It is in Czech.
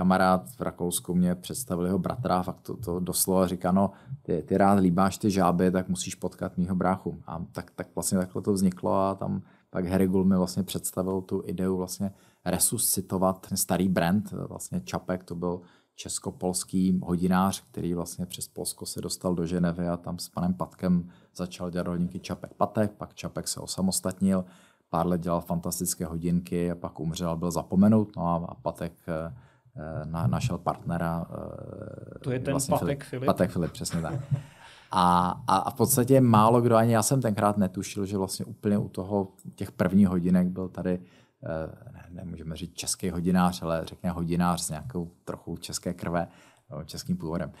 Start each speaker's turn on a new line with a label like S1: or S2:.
S1: kamarád v Rakousku mě představil jeho bratra, fakt to, to doslova říká, no ty, ty rád líbáš ty žáby, tak musíš potkat mýho bráchu. A tak, tak vlastně takhle to vzniklo a tam pak Herigul mi vlastně představil tu ideu vlastně resuscitovat starý brand, vlastně Čapek, to byl česko-polský hodinář, který vlastně přes Polsko se dostal do Ženevy a tam s panem Patkem začal dělat hodinky Čapek Patek, pak Čapek se osamostatnil, pár let dělal fantastické hodinky a pak umřel, byl zapomenut, no a, a Patek eh, Eh, na, našel partnera. Eh, to je ten vlastně Patek Filip. Patek Filip, přesně tak. A, a, a v podstatě málo kdo, ani já jsem tenkrát netušil, že vlastně úplně u toho těch prvních hodinek byl tady, eh, ne, nemůžeme říct český hodinář, ale řekněme hodinář s nějakou trochu české krve, českým původem.